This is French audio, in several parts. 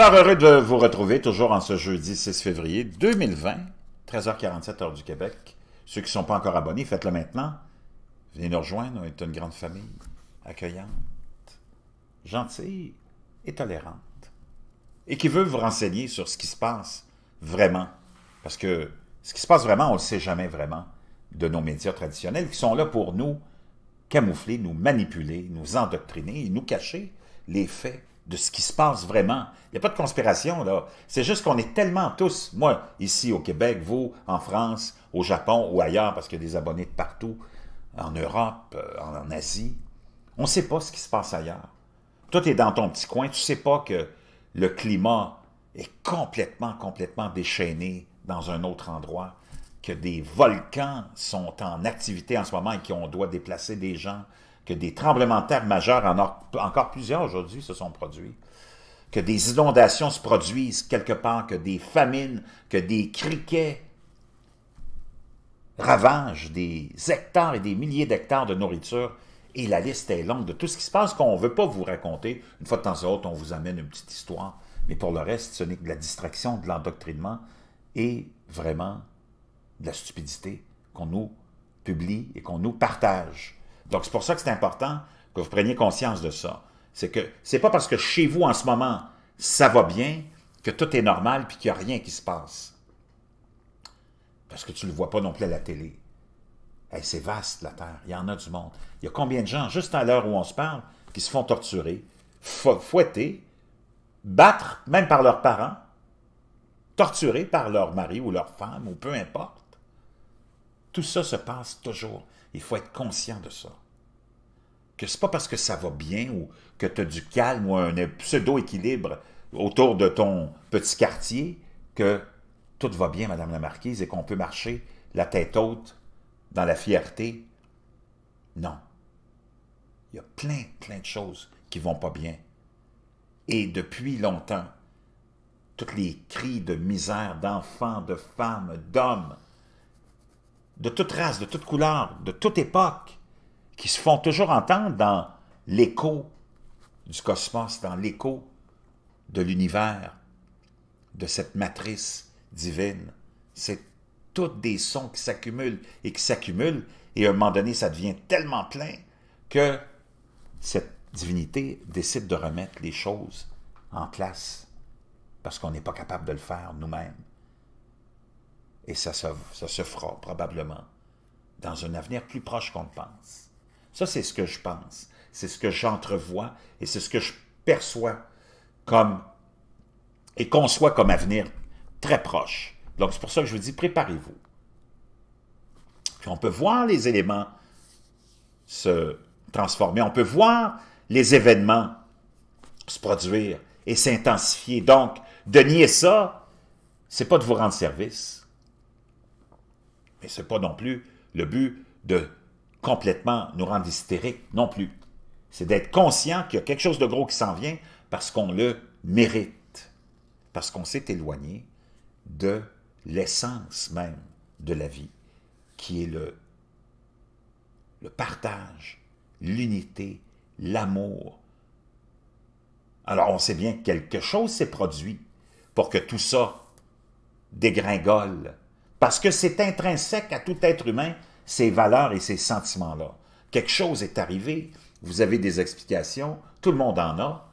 Alors, heureux de vous retrouver toujours en ce jeudi 6 février 2020, 13h47 heure du Québec. Ceux qui ne sont pas encore abonnés, faites-le maintenant. Venez nous rejoindre, on est une grande famille, accueillante, gentille et tolérante, et qui veut vous renseigner sur ce qui se passe vraiment. Parce que ce qui se passe vraiment, on ne le sait jamais vraiment de nos médias traditionnels, qui sont là pour nous camoufler, nous manipuler, nous endoctriner nous cacher les faits de ce qui se passe vraiment. Il n'y a pas de conspiration, là. C'est juste qu'on est tellement tous, moi, ici au Québec, vous, en France, au Japon ou ailleurs, parce qu'il y a des abonnés de partout, en Europe, euh, en, Asie, on ne sait pas ce qui se passe ailleurs. Toi, tu es dans ton petit coin, tu ne sais pas que le climat est complètement, complètement déchaîné dans un autre endroit, que des volcans sont en activité en ce moment et qu'on doit déplacer des gens que des tremblements de terre majeurs, encore plusieurs aujourd'hui, se sont produits, que des inondations se produisent quelque part, que des famines, que des criquets ravagent des hectares et des milliers d'hectares de nourriture. Et la liste est longue de tout ce qui se passe qu'on ne veut pas vous raconter. Une fois de temps en temps, on vous amène une petite histoire. Mais pour le reste, ce n'est que de la distraction, de l'endoctrinement et vraiment de la stupidité qu'on nous publie et qu'on nous partage. Donc, c'est pour ça que c'est important que vous preniez conscience de ça. C'est que c'est pas parce que chez vous, en ce moment, ça va bien, que tout est normal puis qu'il n'y a rien qui se passe. Parce que tu ne le vois pas non plus à la télé. c'est vaste, la Terre. Il y en a du monde. Il y a combien de gens, juste à l'heure où on se parle, qui se font torturer, fouetter, battre, même par leurs parents, torturer par leur mari ou leur femme, ou peu importe. Tout ça se passe toujours. Il faut être conscient de ça. Que n'est pas parce que ça va bien ou que tu as du calme ou un pseudo-équilibre autour de ton petit quartier que tout va bien, Madame la Marquise, et qu'on peut marcher la tête haute dans la fierté. Non. Il y a plein, plein de choses qui vont pas bien. Et depuis longtemps, tous les cris de misère d'enfants, de femmes, d'hommes, de toute race, de toute couleur, de toute époque, qui se font toujours entendre dans l'écho du cosmos, dans l'écho de l'univers, de cette matrice divine. C'est toutes des sons qui s'accumulent et qui s'accumulent, et à un moment donné, ça devient tellement plein que cette divinité décide de remettre les choses en place, parce qu'on n'est pas capable de le faire nous-mêmes. Et ça se, fera probablement dans un avenir plus proche qu'on le pense. Ça, c'est ce que je pense, c'est ce que j'entrevois et c'est ce que je perçois comme et conçois comme avenir très proche. Donc, c'est pour ça que je vous dis, préparez-vous. Puis on peut voir les éléments se transformer, on peut voir les événements se produire et s'intensifier. Donc, de nier ça, ce n'est pas de vous rendre service. Mais ce n'est pas non plus le but de complètement nous rendre hystériques non plus. C'est d'être conscient qu'il y a quelque chose de gros qui s'en vient parce qu'on le mérite, parce qu'on s'est éloigné de l'essence même de la vie, qui est le, le partage, l'unité, l'amour. Alors on sait bien que quelque chose s'est produit pour que tout ça dégringole parce que c'est intrinsèque à tout être humain, ces valeurs et ces sentiments-là. Quelque chose est arrivé, vous avez des explications, tout le monde en a,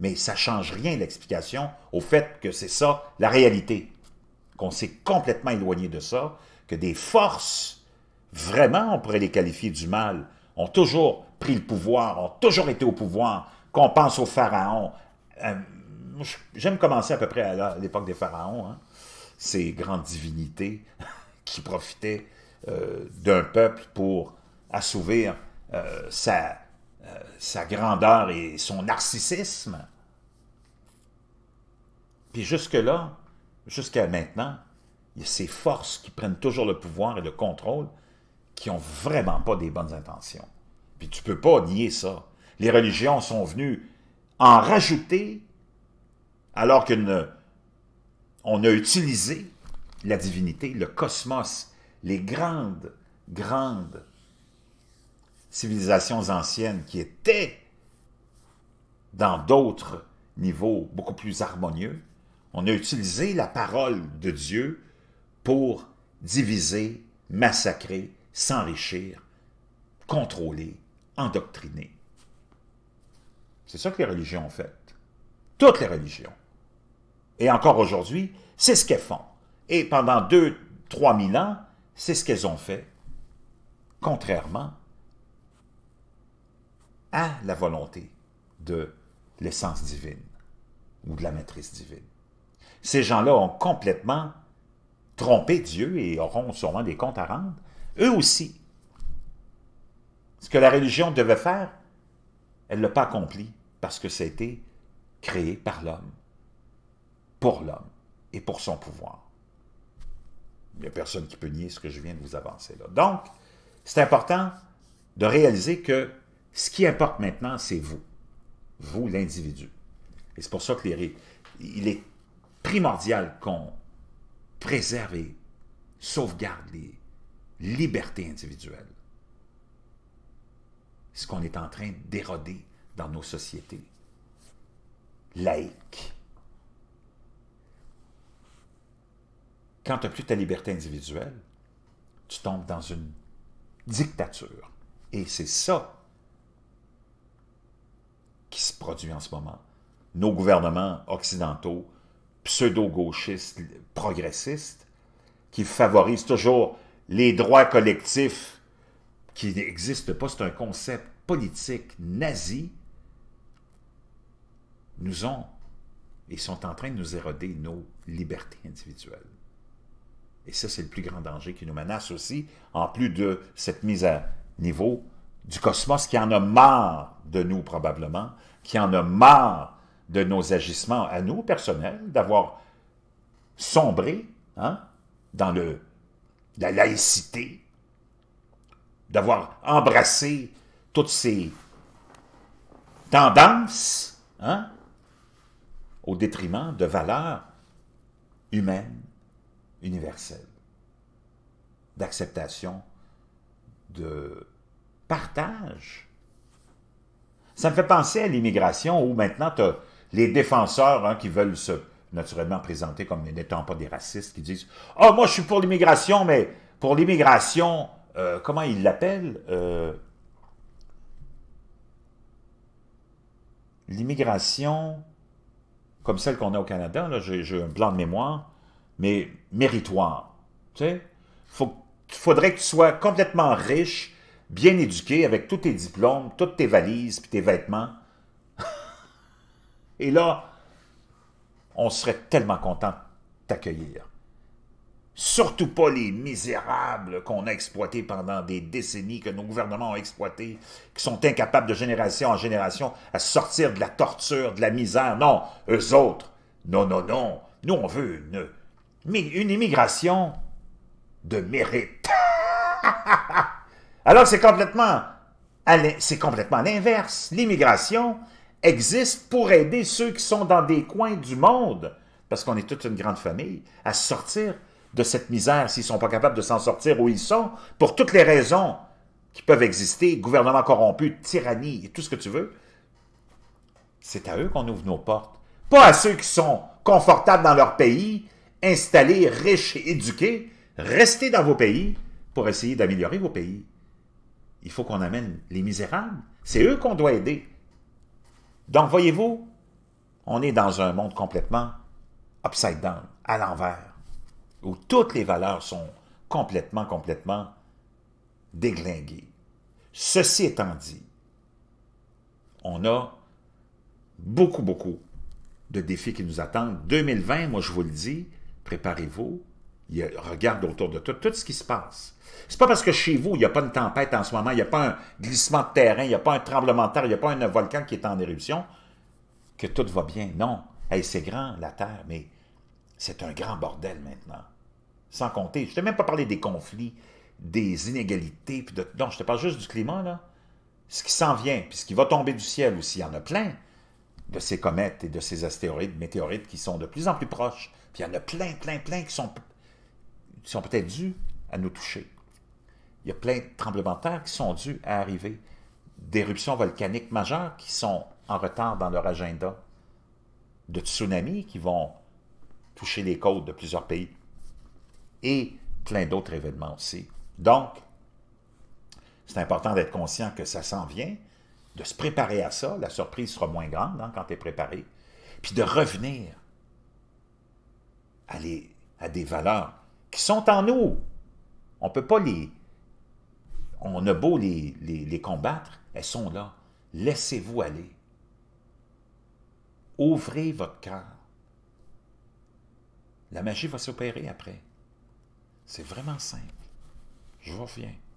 mais ça ne change rien l'explication au fait que c'est ça la réalité, qu'on s'est complètement éloigné de ça, que des forces, vraiment on pourrait les qualifier du mal, ont toujours pris le pouvoir, ont toujours été au pouvoir, qu'on pense aux pharaons. Euh, j'aime commencer à peu près à l'époque des pharaons, hein ces grandes divinités qui profitaient euh, d'un peuple pour assouvir euh, sa, euh, sa grandeur et son narcissisme. Puis jusque-là, jusqu'à maintenant, il y a ces forces qui prennent toujours le pouvoir et le contrôle qui n'ont vraiment pas des bonnes intentions. Puis tu ne peux pas nier ça. Les religions sont venues en rajouter alors qu'une on a utilisé la divinité, le cosmos, les grandes, grandes civilisations anciennes qui étaient dans d'autres niveaux beaucoup plus harmonieux, on a utilisé la parole de Dieu pour diviser, massacrer, s'enrichir, contrôler, endoctriner. C'est ça que les religions ont fait. Toutes les religions. Et encore aujourd'hui, c'est ce qu'elles font. Et pendant 2 trois mille ans, c'est ce qu'elles ont fait, contrairement à la volonté de l'essence divine ou de la maîtrise divine. Ces gens-là ont complètement trompé Dieu et auront sûrement des comptes à rendre, eux aussi. Ce que la religion devait faire, elle ne l'a pas accompli parce que ça a été créé par l'homme pour l'homme et pour son pouvoir. Il n'y a personne qui peut nier ce que je viens de vous avancer là. Donc, c'est important de réaliser que ce qui importe maintenant, c'est vous, vous l'individu. Et c'est pour ça que est primordial qu'on préserve et sauvegarde les libertés individuelles. Ce qu'on est en train d'éroder dans nos sociétés laïques. quand tu n'as plus ta liberté individuelle, tu tombes dans une dictature. Et c'est ça qui se produit en ce moment. Nos gouvernements occidentaux, pseudo-gauchistes, progressistes, qui favorisent toujours les droits collectifs qui n'existent pas, c'est un concept politique nazi, nous ont et sont en train de nous éroder nos libertés individuelles. Et ça, c'est le plus grand danger qui nous menace aussi, en plus de cette mise à niveau du cosmos qui en a marre de nous probablement, qui en a marre de nos agissements à nous, personnels, d'avoir sombré hein, dans le, la laïcité, d'avoir embrassé toutes ces tendances hein, au détriment de valeurs humaines, universelle, d'acceptation, de partage. Ça me fait penser à l'immigration où maintenant tu as les défenseurs hein, qui veulent se naturellement présenter comme n'étant pas des racistes, qui disent « Ah, oh, moi, je suis pour l'immigration, mais pour l'immigration, euh, comment ils l'appellent euh, L'immigration comme celle qu'on a au Canada, j'ai un plan de mémoire, mais méritoire. Tu sais, faudrait que tu sois complètement riche, bien éduqué, avec tous tes diplômes, toutes tes valises, puis tes vêtements. Et là, on serait tellement content de t'accueillir. Surtout pas les misérables qu'on a exploités pendant des décennies, que nos gouvernements ont exploités, qui sont incapables de génération en génération à sortir de la torture, de la misère. Non, eux autres. Non, non, non. Nous, on veut une une immigration de mérite. Alors c'est complètement, c'est complètement l'inverse. L'immigration existe pour aider ceux qui sont dans des coins du monde, parce qu'on est toute une grande famille, à sortir de cette misère s'ils ne sont pas capables de s'en sortir où ils sont, pour toutes les raisons qui peuvent exister, gouvernement corrompu, tyrannie et tout ce que tu veux. C'est à eux qu'on ouvre nos portes, pas à ceux qui sont confortables dans leur pays, installés, riches et éduqués, restez dans vos pays pour essayer d'améliorer vos pays. Il faut qu'on amène les misérables. C'est eux qu'on doit aider. Donc, voyez-vous, on est dans un monde complètement upside down, à l'envers, où toutes les valeurs sont complètement, complètement déglinguées. Ceci étant dit, on a beaucoup, beaucoup de défis qui nous attendent. 2020, moi je vous le dis, préparez-vous. Regarde autour de toi, tout ce qui se passe. C'est pas parce que chez vous, il n'y a pas une tempête en ce moment, il n'y a pas un glissement de terrain, il n'y a pas un tremblement de terre, il n'y a pas un volcan qui est en éruption, que tout va bien. Non. Hey, c'est grand, la Terre, mais c'est un grand bordel maintenant. Sans compter, je ne t'ai même pas parlé des conflits, des inégalités, puis de... Non, je te parle juste du climat, là. Ce qui s'en vient, puis ce qui va tomber du ciel aussi, il y en a plein de ces comètes et de ces astéroïdes, météorites qui sont de plus en plus proches. Puis il y en a plein, plein, plein qui sont, sont peut-être dus à nous toucher. Il y a plein de tremblements de terre qui sont dus à arriver, d'éruptions volcaniques majeures qui sont en retard dans leur agenda, de tsunamis qui vont toucher les côtes de plusieurs pays et plein d'autres événements aussi. Donc, c'est important d'être conscient que ça s'en vient, de se préparer à ça, la surprise sera moins grande hein, quand tu es préparé, puis de revenir à, à des valeurs qui sont en nous. On peut pas les... On a beau les, les combattre, elles sont là. Laissez-vous aller. Ouvrez votre cœur. La magie va s'opérer après. C'est vraiment simple. Je vous reviens.